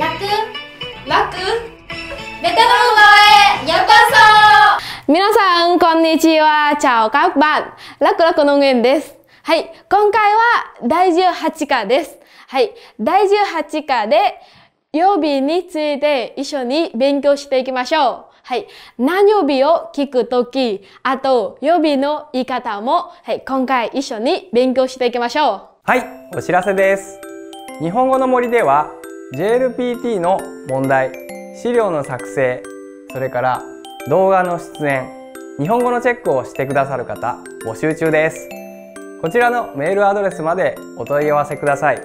楽楽ベトナム語へようこそ皆さん、こんにちは。チャオカッバン。楽楽農園です。はい。今回は第18課です。はい。第18課で曜日について一緒に勉強していきましょう。はい。何曜日を聞くとき、あと曜日の言い方も、はい、今回一緒に勉強していきましょう。はい。お知らせです。日本語の森では JLPT の問題資料の作成それから動画の出演日本語のチェックをしてくださる方募集中ですこちらのメールアドレスまでお問い合わせください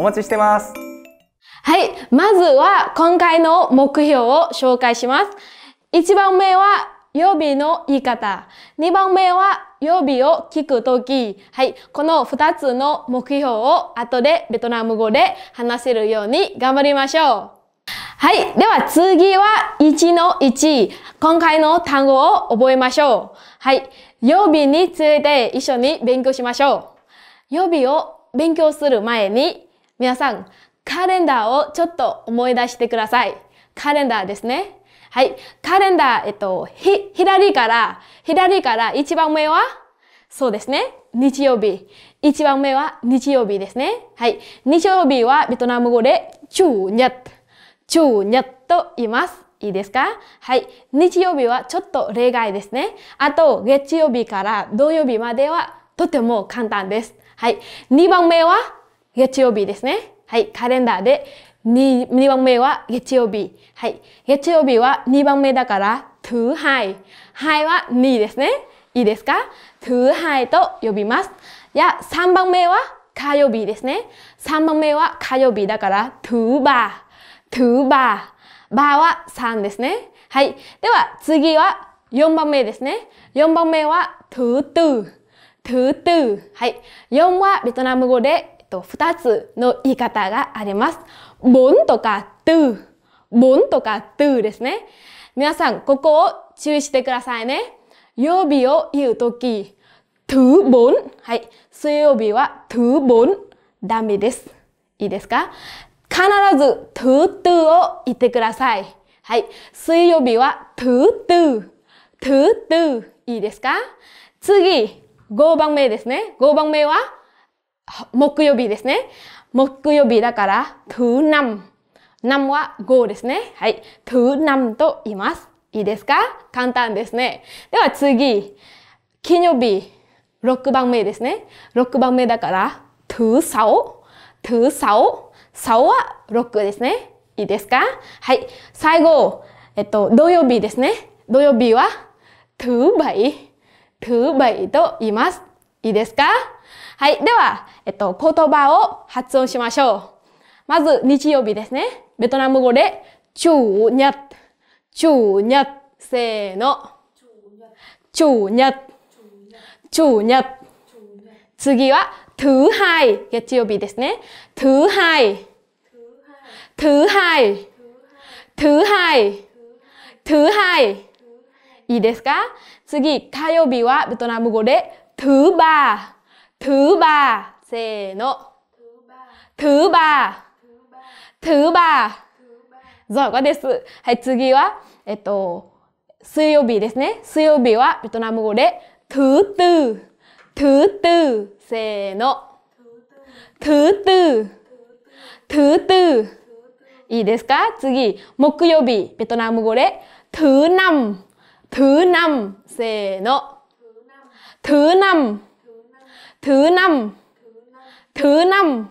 お待ちしてますはいまずは今回の目標を紹介します1番目は予備の言い方2番目は曜日を聞くとき、はい、この二つの目標を後でベトナム語で話せるように頑張りましょう。はい。では次は1の1。今回の単語を覚えましょう。はい。曜日について一緒に勉強しましょう。曜日を勉強する前に、皆さん、カレンダーをちょっと思い出してください。カレンダーですね。はい。カレンダー、えっと、ひ、左から、左から一番上は、そうですね。日曜日。一番目は日曜日ですね。はい。日曜日はベトナム語で、チューニャッ、チューニャッと言います。いいですかはい。日曜日はちょっと例外ですね。あと、月曜日から土曜日まではとても簡単です。はい。二番目は月曜日ですね。はい。カレンダーで 2, 番目は月曜日。はい。月曜日は2番目だから、t h ー h イ、i h は2ですね。いいですか t h ー h イと呼びます。や、3番目は火曜日ですね。3番目は火曜日だから、t ゥー ba。t ゥー ba。ba は3ですね。はい。では、次は4番目ですね。4番目は thứ tư。thứ tư。はい。4はベトナム語で、えっと、2つの言い方があります。ボンとか t ゥ。ボンとか t ゥですね。皆さん、ここを注意してくださいね。曜日を言うとき、thứ 4。はい。水曜日はトゥボン。ダメです。いいですか必ずトゥトゥを言ってください。はい。水曜日はトゥトゥ。トゥトゥ。いいですか次、5番目ですね。5番目は木曜日ですね。木曜日だから、トゥーナム。ナムはゴは5ですね。はい。トゥーナムと言います。いいですか簡単ですね。では次。金曜日、6番目ですね。6番目だから、トゥーサオ。トゥーサオ。サオは6ですね。いいですかはい。最後、えっと、土曜日ですね。土曜日は、トゥーバイ。トゥーバイと言います。いいですかはい。では、えっと、言葉を発音しましょう。まず、日曜日ですね。ベトナム語で、チューニャッ、チューニャッ、せーの。チューニャッ、チューニャッ。次は、トゥーハイ。月曜日ですね。トゥーハイ。トゥーハイ。トゥーハイ。hai t h いいですか次、火曜日はベトナム語でトゥーバー。トゥーバー、せーの。トゥーバー、トゥーバー、ゾウです。はい、次は、えっと、水曜日ですね。水曜日はベトナム語で、トゥートゥー、トゥートゥー、せーの。トゥートゥー、トゥートゥー、いいですか次、木曜日、ベトナム語で、トゥーナム、トゥーナム、せーの。トゥーナム。thứ năm thứ năm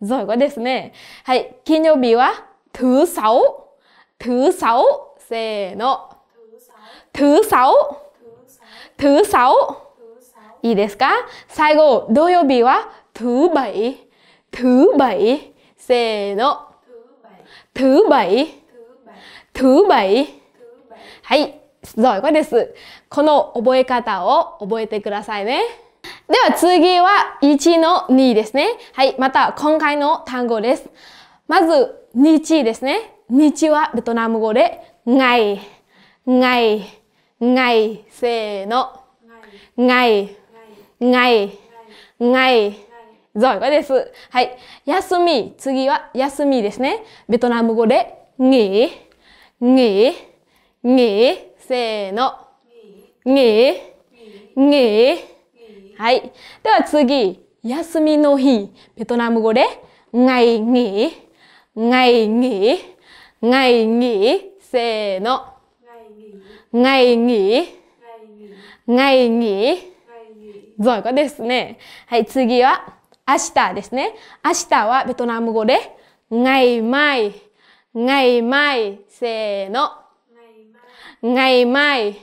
rồi có ですねはい金曜日は thứ sáu thứ sáu せーの thứ sáu thứ sáu いいですか最後土曜日は thứ bảy thứ bảy せーの thứ bảy thứ bảy はい、そういうことです。この覚え方を覚えてくださいね。では次は1の2ですね。はい、また今回の単語です。まず、日ですね。日はベトナム語で、がい。がい。がい。せーの。がい。がい。がい。à y n です。はい。休み、次は休みですね。ベトナム語で、に。ー、に。ー、n ー、せーの。に。ー、h ー、はい。では次、休みの日。ベトナム語で、ngày nghỉ, ngày nghỉ, ngày nghỉ, せーの。ngày nghỉ, ngày nghỉ. Rồi, có ですね。はい、次は、明日ですね。明日はベトナム語で、ngày mai, ngày mai, せーの。ngày mai,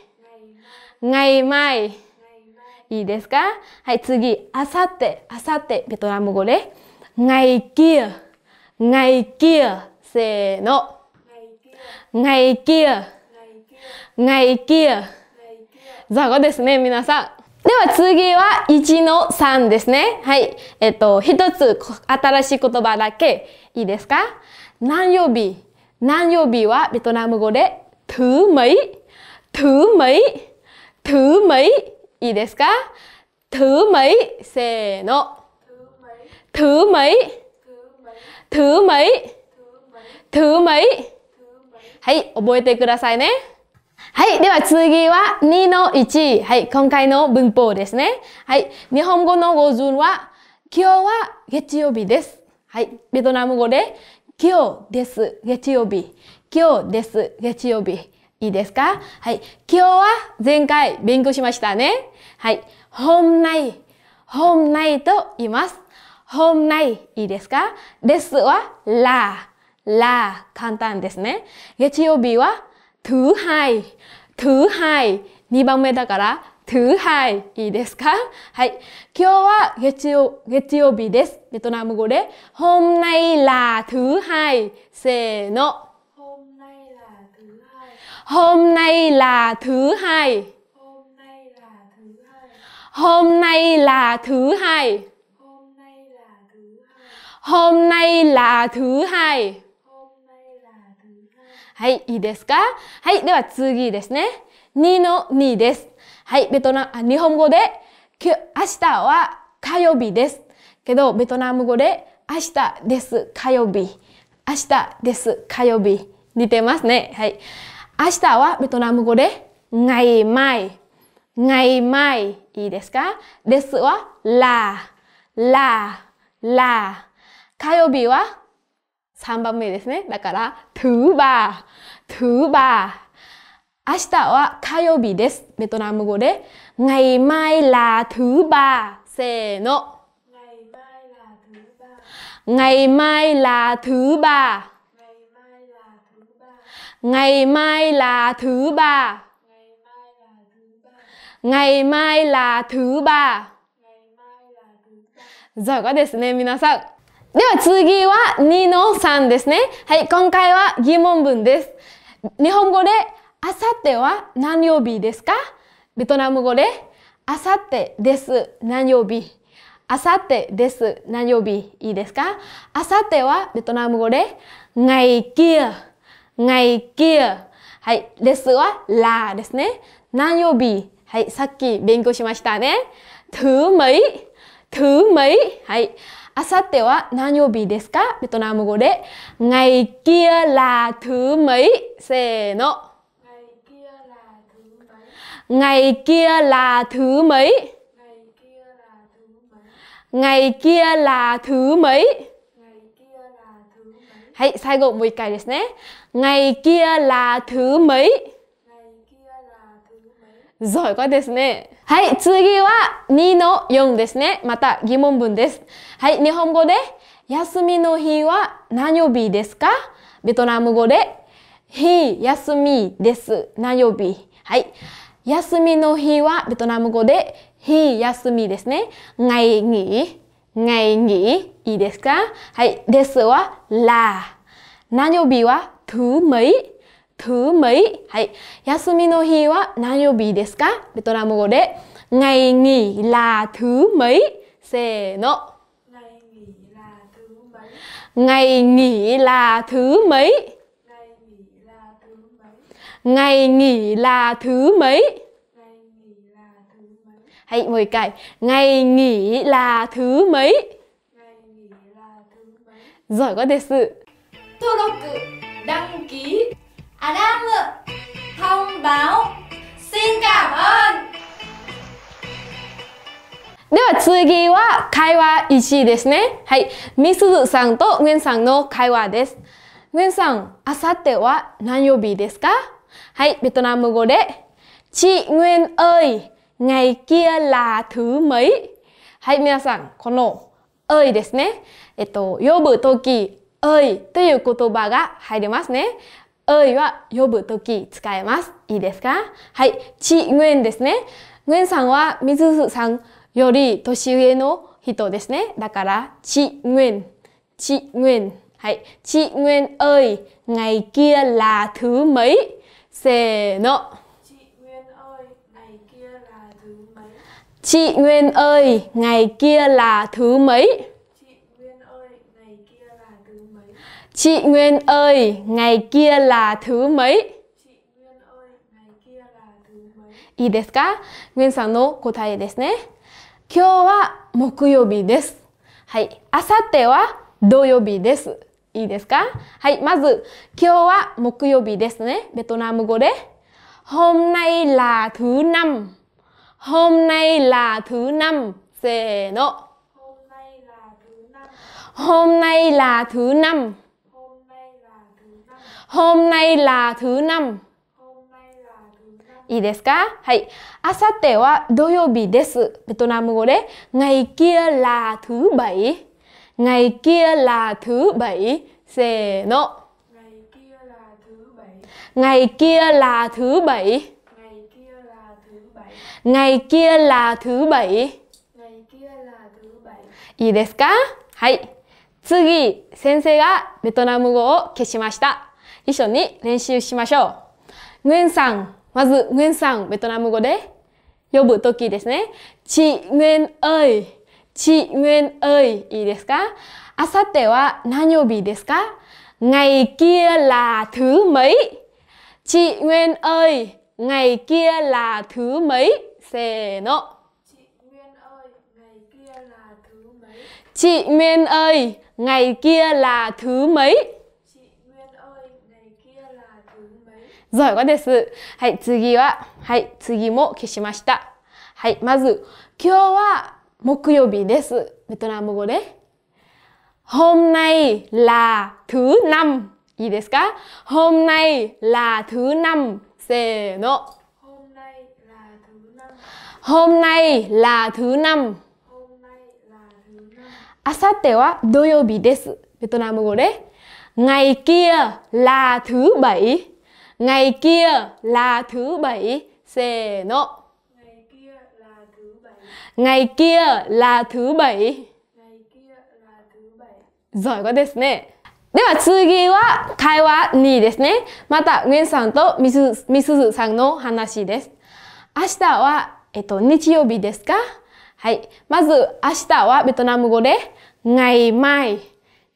ngày mai. いいですかはい、次。あさって、あさって、ベトナム語で。n いき y kia, n せーの。n いき y kia, n ザゴですね、皆さん。では次は1の3ですね。はい。えっと、一つ新しい言葉だけいいですか何曜日何曜日はベトナム語で thứ mấy thứ mấy thứ いいですかトゥー m イ、せーのトゥー m イ、トゥー ứ イ、トゥー h イ。はい覚えてくださいねはい。では次は2の1。はい。今回の文法ですね。はい。日本語の語順は、今日は月曜日です。はい。ベトナム語で、今日です。月曜日。今日です。月曜日。いいですかはい。今日は前回勉強しましたね。はい。本内、本内と言います。本内、いいですかですは、ら、ら、簡単ですね。月曜日は、t ゥー h イ。i ゥ h ハ h a 2番目だから、t h ー h イ。いいですかはい。今日は月曜、月曜日です。ベトナム語で、本内ら、t h ー h イ。せーの。Hôm nay là thứ hai. Hôm nay là thứ hai. Hôm nay là thứ hai. はい、いいですかはい、では次ですね。2の2です。はい、ベトナム、日本語で、明日は火曜日です。けど、ベトナム語で、明日です、火曜日。明日です、火曜日。似てますね。はい。明日はベトナム語で、ngày mai。ngày mai。いいですかですは、ら、ら、ら。火曜日は、3番目ですね。だから、トゥーバー、トゥーバー。明日は火曜日です。ベトナム語で、ngày mai là thứ ba。せーの。ngày mai là thứ ba。Ngày mai là thứ ba. Ngày mai là thứ ba. じゃがですね、皆さん。では次は2の3ですね。はい、今回は疑問文です。日本語で、あさっては何曜日ですかベトナム語で、あさってです何曜日。あさってです何曜日いいですかあさってはベトナム語で、ngày kia。ngày kia はい、ですはらですね。何曜日はい、さっき勉強しましたね。thứ mấy thứ mấy はい。あさっては何曜日ですかベトナム語で。ngày kia là thứ mấy せーの。ngày kia là thứ mấy ngày kia là thứ mấy hãy sai gộp một cái đấy ngày kia là thứ mấy? そういうことですね。はい、次は2の4ですね。また疑問文です。はい、日本語で、休みの日は何曜日ですかベトナム語で、日休みです。何曜日はい。休みの日はベトナム語で、日休みですね。ngày nghỉ, ngày nghỉ いいですかはい、ですは、ら。何曜日は thứ mấy thứ mấy hãy yasumi no hi wa nanyobi desu ka Việt Nam ngữ de ngày nghỉ là thứ mấy se no ngày nghỉ là thứ mấy ngày nghỉ là thứ mấy hãy mời cải ngày nghỉ là thứ mấy giỏi quá đề sự 登録 đăng ký alarm thông báo xin cảm ơn では次は会話1ですね。はい。みすずさんとウエンさんの会話です。ウエンさん、あさっては何曜日ですかはい、ベトナム語で。ち、ウエン ơi、ガイキアラトゥ là t はい、皆さん、この ơi ですね。えっと、呼ぶとき、おいという言葉が入りますね。おいは呼ぶとき使えます。いいですかはい。ち、ぐえんですね。ぐえんさんは水ずさんより年上の人ですね。だから、ち、ぐえん。ち、ぐえん。はい。ち、ぐえん、おい。がいき y らと a là せーの。ちぐえん、おい。がいき ơ らと g à y k c h え n g い y ê n ơi, ngày kia là thứ mấy? いいですかぐエンさんの答えですね。今日は木曜日です。はい。あさっては土曜日です。いいですかはい。まず、今日は木曜日ですね。ベトナム語で。本来ラトゥナム。本来らとゥナム。せーの。本来ラトゥナム。本来ラトゥナム。hôm nay là thứ năm いいですかはい。あさっては土曜日です。ベトナム語で、ngày kia là thứ bảy。ngày kia là thứ bảy。せーの。ngày kia là thứ bảy。ngày kia là thứ bảy。いいですかはい。次、先生がベトナム語を消しました。一緒に練習しましょう。ぐんさん、まず、ぐんさん、ベトナム語で呼ぶときですね。ちぐんおい。ちぐんおい。いいですかあさっては何曜日ですかがいきやらとめい。ちぐんおい。がいきやらとめい。せーの。ちぐんおい。がいきやらとめい。ちぐんおい。がいきやらとめい。そういうです。はい、次は、はい、次も消しました。はい、まず、今日は木曜日です。ベトナム語で。ホームナイラトゥナム。いいですかホームナイラトゥナム。せーの。ホームナイラトゥナム。あさっては土曜日です。ベトナム語で。ngày kia là thứ bảy. Ngày kia là thứ bảy. Xê nộ. Ngày kia là thứ bảy. g à y i ですね。では次は会話2ですね。また、ウェンさんとミスミスさんの話です。明日は、えっと、日曜日ですかはい。まず、明日はベトナム語で、ngày mai,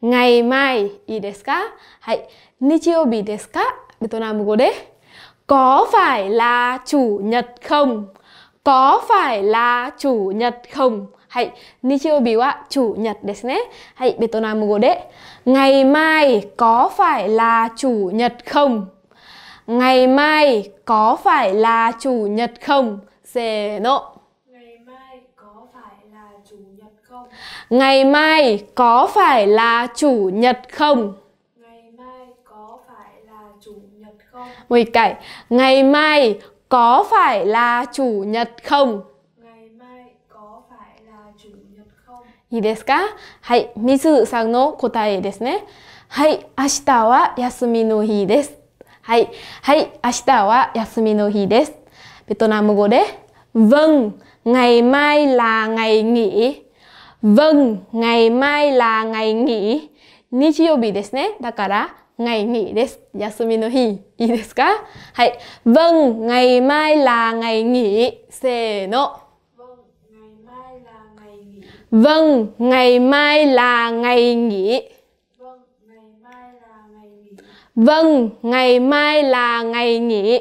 ngày mai いいですかはい。日曜日ですか để tôi làm một câu đấy có phải là chủ nhật không có phải là chủ nhật không hãy ni biểu ạ chủ nhật desu ne. Hãy Vietnam go de. Ngày mai có phải là chủ nhật không? Ngày mai có phải là chủ nhật không? Se no. Ngày mai có phải là chủ nhật không? Ngày mai có phải là chủ nhật không? Một cái. Ngày mai có phải là chủ nhật không? いいですかはい。水さんの答えですね。はい。明日は休みの日です。はい。はい。明日は休みの日です。ベトナム語で、vâng, ngày mai là ngày nghỉ. vâng, ngày mai là ngày nghỉ. 日曜日ですね。だから、ngày nghỉ des. Yasumi no hi. Ii desu ka? Hai. Vâng, ngày mai là ngày nghỉ. Se no. Vâng, ngày mai là ngày nghỉ. Vâng, ngày mai là ngày nghỉ. Vâng, ngày mai là ngày nghỉ.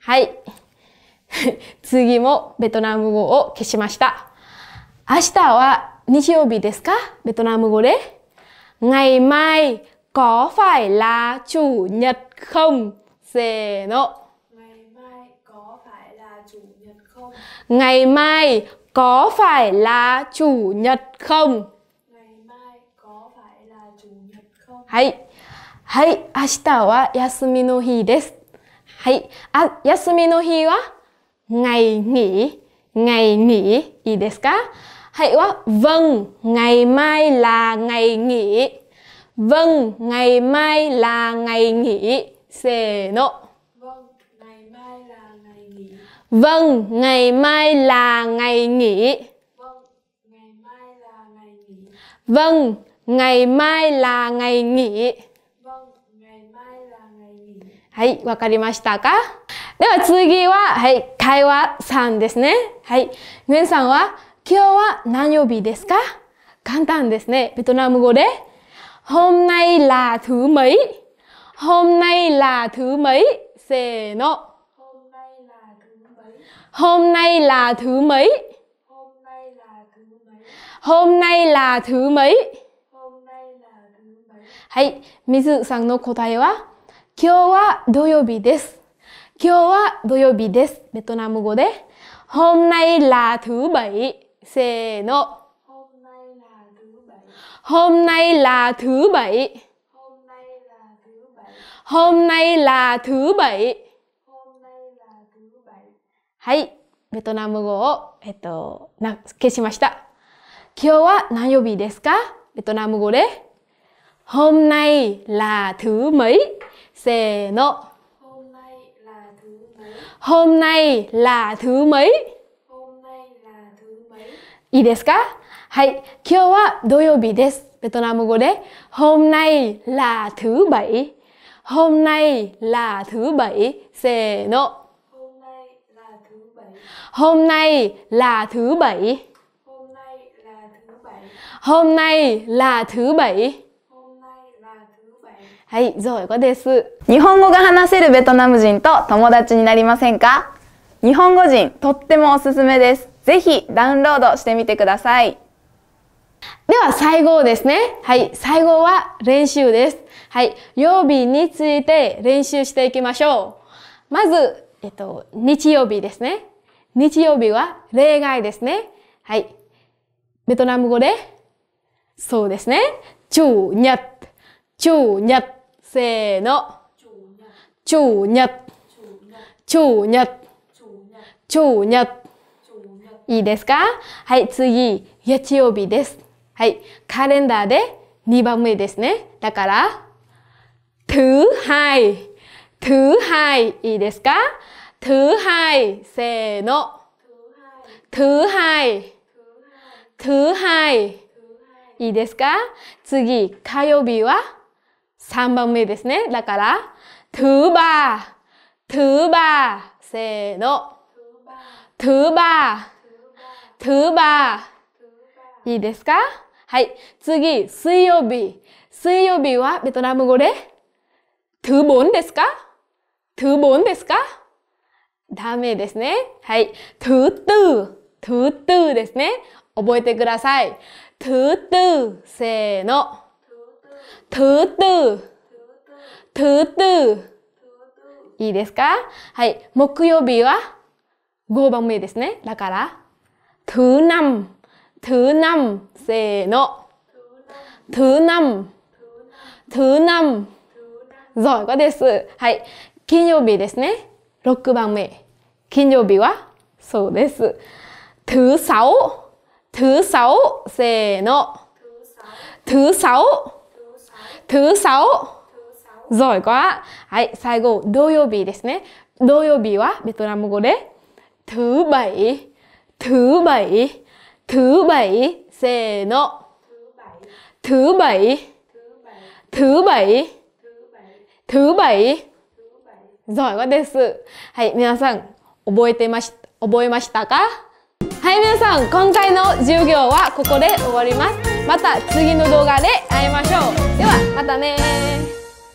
はい。次もベトナム語を消しました。明日は日曜日ですかベトナム語で Ngày mai có phải là chủ nhật không? Dễ nộ. Ngày mai có phải là chủ nhật không? Ngày mai có phải là chủ nhật không? Ngày mai có phải là chủ nhật không? no hi wa ngày nghỉ. Ngày nghỉ, いいですか Hãy quá. Vâng, ngày mai là ngày nghỉ. Vâng, ngày mai là ngày nghỉ. Xề nộ. Vâng, ngày mai là ngày nghỉ. Vâng, ngày mai là ngày nghỉ. Vâng, ngày mai là ngày nghỉ. Vâng, ngày mai là ngày nghỉ. はい、わかりましたかでは次は、はい、会話3ですね。はい、皆さんは vâng, 今日は何曜日ですか簡単ですね。ベトナム語で。hôm nay là thứ mấy? hôm nay là thứ mấy? せーの。hôm nay là thứ mấy? hôm nay là thứ mấy? はい。水さんの答えは、今日は土曜日です。今日は土曜日です。ベトナム語で、hôm nay là thứ bảy。せーの。Hôm nay là thứ bảy. Hôm nay là thứ bảy. はい。ベトナム語を、えっと、な消しました。今日は何曜日ですかベトナム語で。Hôm nay là thứ mấy? せーの。Hôm nay là thứ mấy? いいですかはい。今日は土曜日です。ベトナム語で Hôm nay là thứ bảy. Hôm nay là thứ bảy. せーの。Hôm nay là thứ bảy. Hôm nay là thứ bảy. はい、ゾウコです。日本語が話せるベトナム人と友達になりませんか日本語人、とってもおすすめです。ぜひダウンロードしてみてください。では最後ですね。はい。最後は練習です。はい。曜日について練習していきましょう。まず、えっと、日曜日ですね。日曜日は例外ですね。はい。ベトナム語で、そうですね。チューニャッ、チューニャッ、せーの。チューニャッ、チューニャッ、チューニャッ、チューニャッ。いいですかはい、次、月曜日です。はい、カレンダーで2番目ですね。だから、thứ hai, thứ hai いいですか thứ hai せーの thứ hai thứ hai いいですか次火曜日は3番目ですねだから thứ ba thứ ba せーの thứ ba thứ ba。いいですかはい。次、水曜日。水曜日はベトナム語で thứ b ố ですか thứ b ố ですかダメですね。はい。thứ tư。thứ tư ですね。覚えてください。thứ tư せーの。thứ tư。thứ いいですかはい。木曜日は5番目ですね。だから、thứ năm thứ năm xề nộ thứ năm thứ năm giỏi quá desu hãy kinyobi desu ne 6番目 kinyobi wa so desu thứ sáu thứ sáu xề nộ thứ sáu thứ sáu giỏi quá hãy sai go doyobi desu ne doyobi wa Việt Nam ngữ de thứ bảy thứ bảy thứ bảy せーの thứ bảy thứ bảy thứ bảy giỏi quá desu はい皆さん覚えてまし覚えましたかはい皆さん今回の授業はここで終わりますまた次の動画で会いましょうではまたね